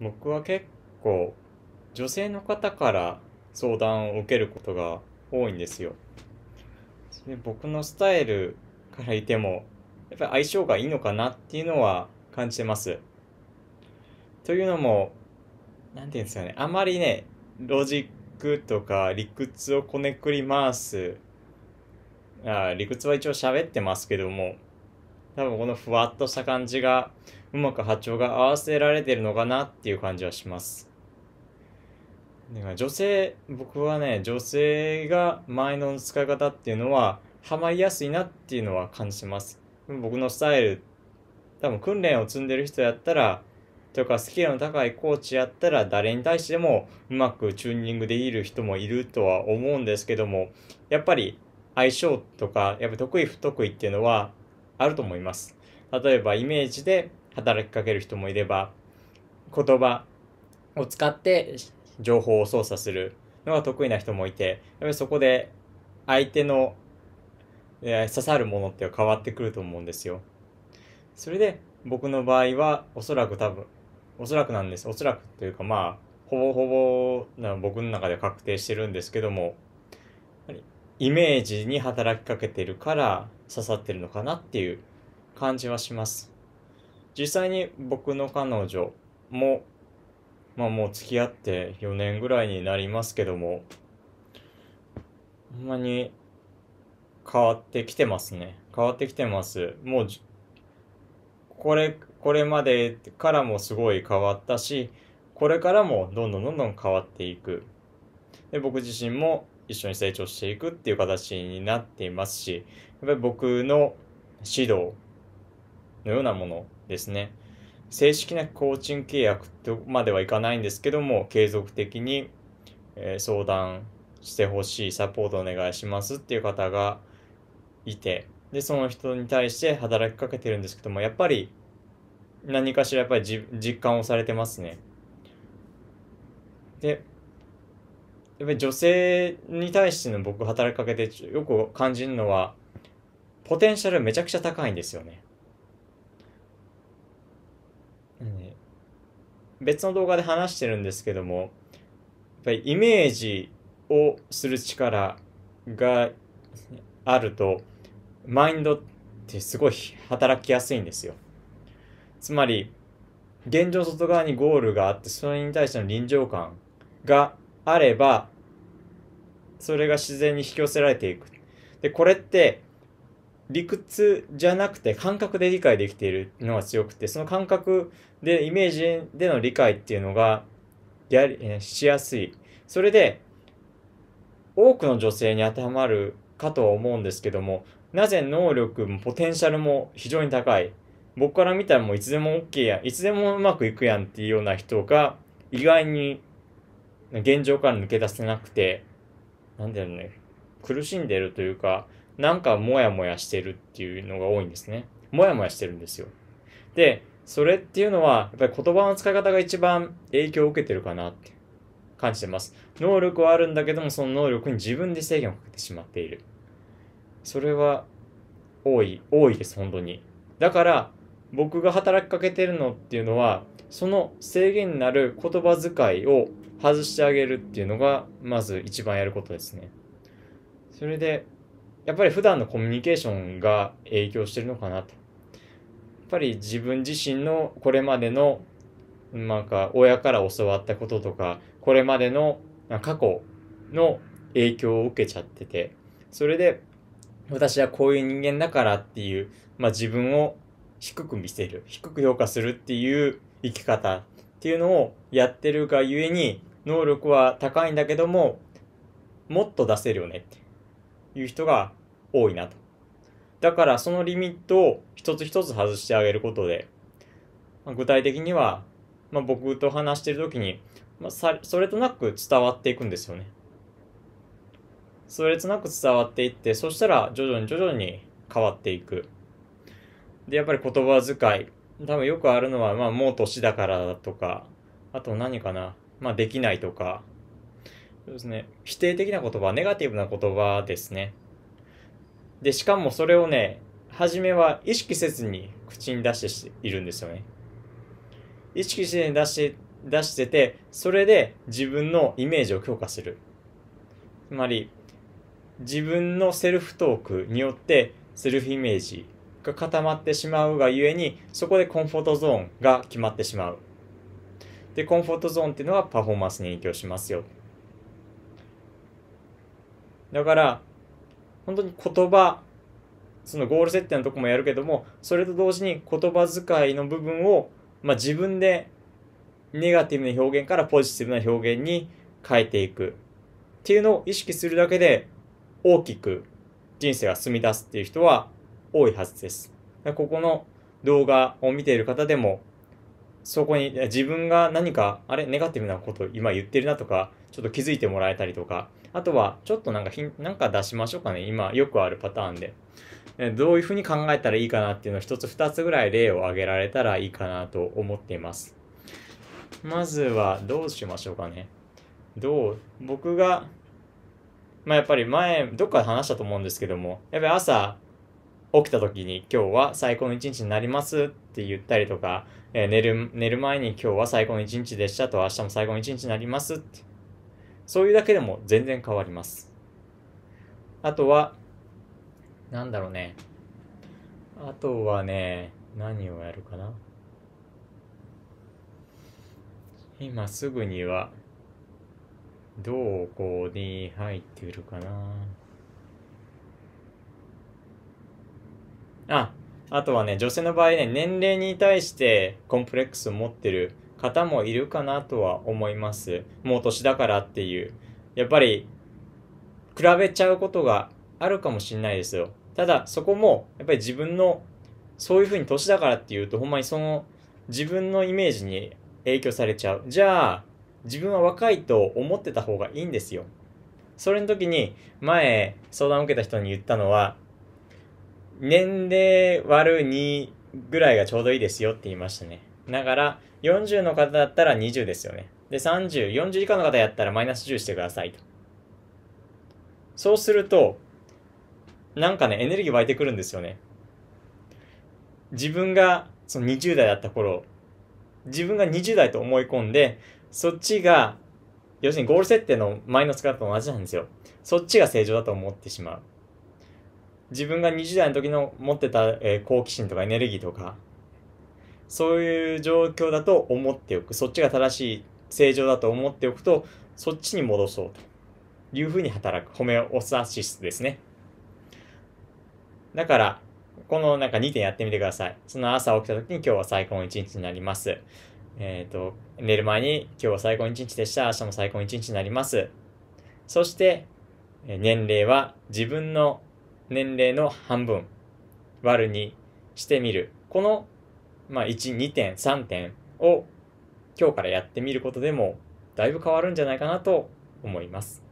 僕は結構女性の方から相談を受けることが多いんですよ。で僕のスタイルからいてもやっぱり相性がいいのかなっていうのは感じてます。というのも何て言うんですかねあまりねロジックとか理屈をこねくり回すあ理屈は一応喋ってますけども多分このふわっとした感じがうまく波長が合わせられてるのかなっていう感じはします。女性、僕はね、女性が前の使い方っていうのは、はまりやすいなっていうのは感じます。僕のスタイル、多分訓練を積んでる人やったら、というかスキルの高いコーチやったら誰に対してもうまくチューニングでいる人もいるとは思うんですけども、やっぱり相性とか、やっぱ得意不得意っていうのはあると思います。例えばイメージで働きかける人もいれば言葉を使って情報を操作するのが得意な人もいてやっぱりそこで相手の刺さるものって変わってくると思うんですよ。それで僕の場合はおそらく多分おそらくなんですおそらくというかまあほぼほぼな僕の中で確定してるんですけどもイメージに働きかけてるから刺さってるのかなっていう感じはします。実際に僕の彼女も、まあもう付き合って4年ぐらいになりますけども、ほんまに変わってきてますね。変わってきてます。もう、これ、これまでからもすごい変わったし、これからもどんどんどんどん変わっていく。で、僕自身も一緒に成長していくっていう形になっていますし、やっぱり僕の指導、のようなものですね。正式な工賃契約とまではいかないんですけども、継続的に相談してほしい、サポートお願いしますっていう方がいて、で、その人に対して働きかけてるんですけども、やっぱり何かしらやっぱり実感をされてますね。で、やっぱり女性に対しての僕働きかけてよく感じるのは、ポテンシャルめちゃくちゃ高いんですよね。別の動画で話してるんですけどもやっぱりイメージをする力があるとマインドってすごい働きやすいんですよつまり現状外側にゴールがあってそれに対しての臨場感があればそれが自然に引き寄せられていくでこれって理屈じゃなくて感覚で理解できているのが強くてその感覚でイメージでの理解っていうのがやりしやすいそれで多くの女性に当てはまるかとは思うんですけどもなぜ能力もポテンシャルも非常に高い僕から見たらもういつでも OK やいつでもうまくいくやんっていうような人が意外に現状から抜け出せなくて何だろうね苦しんでるというかなんかモヤモヤしてるっていうのが多いんですね。モヤモヤしてるんですよ。で、それっていうのは、やっぱり言葉の使い方が一番影響を受けてるかなって感じてます。能力はあるんだけども、その能力に自分で制限をかけてしまっている。それは多い、多いです、本当に。だから、僕が働きかけてるのっていうのは、その制限になる言葉遣いを外してあげるっていうのが、まず一番やることですね。それで、やっぱり普段のコミュニケーションが影響してるのかなと。やっぱり自分自身のこれまでのなんか親から教わったこととかこれまでの過去の影響を受けちゃっててそれで私はこういう人間だからっていう、まあ、自分を低く見せる低く評価するっていう生き方っていうのをやってるがゆえに能力は高いんだけどももっと出せるよねっていう人が多いなと。だからそのリミットを一つ一つ外してあげることで、まあ、具体的には、まあ、僕と話してる時に、まあ、さそれとなく伝わっていくんですよね。それとなく伝わっていってそしたら徐々に徐々に変わっていく。でやっぱり言葉遣い多分よくあるのは、まあ、もう年だからとかあと何かな、まあ、できないとかそうですね。否定的な言葉、ネガティブな言葉ですね。で、しかもそれをね、初めは意識せずに口に出しているんですよね。意識して出して、出してて、それで自分のイメージを強化する。つまり、自分のセルフトークによってセルフイメージが固まってしまうがゆえに、そこでコンフォートゾーンが決まってしまう。で、コンフォートゾーンっていうのはパフォーマンスに影響しますよ。だから本当に言葉そのゴール設定のとこもやるけどもそれと同時に言葉遣いの部分を、まあ、自分でネガティブな表現からポジティブな表現に変えていくっていうのを意識するだけで大きく人生が進み出すっていう人は多いはずです。ここの動画を見ている方でもそこに自分が何かあれネガティブなこと今言ってるなとかちょっと気づいてもらえたりとかあとは、ちょっとなんかひん、なんか出しましょうかね。今、よくあるパターンで。どういうふうに考えたらいいかなっていうのを一つ二つぐらい例を挙げられたらいいかなと思っています。まずはどうしましょうかね。どう、僕が、まあやっぱり前、どっかで話したと思うんですけども、やっぱり朝起きた時に今日は最高の一日になりますって言ったりとか、えー、寝る、寝る前に今日は最高の一日でしたと明日も最高の一日になりますってそういうだけでも全然変わります。あとは、なんだろうね。あとはね、何をやるかな。今すぐには、どこに入っているかな。あ、あとはね、女性の場合ね、年齢に対してコンプレックスを持ってる方もいるかなとは思います。もう年だからっていう。やっぱり、比べちゃうことがあるかもしれないですよ。ただ、そこも、やっぱり自分の、そういうふうに年だからっていうと、ほんまにその、自分のイメージに影響されちゃう。じゃあ、自分は若いと思ってた方がいいんですよ。それの時に、前、相談を受けた人に言ったのは、年齢割る2ぐらいがちょうどいいですよって言いましたね。だから、40の方だったら20ですよね。で、30、40以下の方やったらマイナス10してくださいと。そうすると、なんかね、エネルギー湧いてくるんですよね。自分が、その20代だった頃、自分が20代と思い込んで、そっちが、要するにゴール設定のマイナス方と同じなんですよ。そっちが正常だと思ってしまう。自分が20代の時の持ってた、えー、好奇心とかエネルギーとか、そういう状況だと思っておく。そっちが正しい、正常だと思っておくと、そっちに戻そうというふうに働く。ホメオスタシスですね。だから、このなんか2点やってみてください。その朝起きた時に今日は最高の一日になります。えっ、ー、と、寝る前に今日は最高の一日でした。明日も最高の一日になります。そして、年齢は自分の年齢の半分割るにしてみる。このまあ、1、2点、3点を今日からやってみることでもだいぶ変わるんじゃないかなと思います。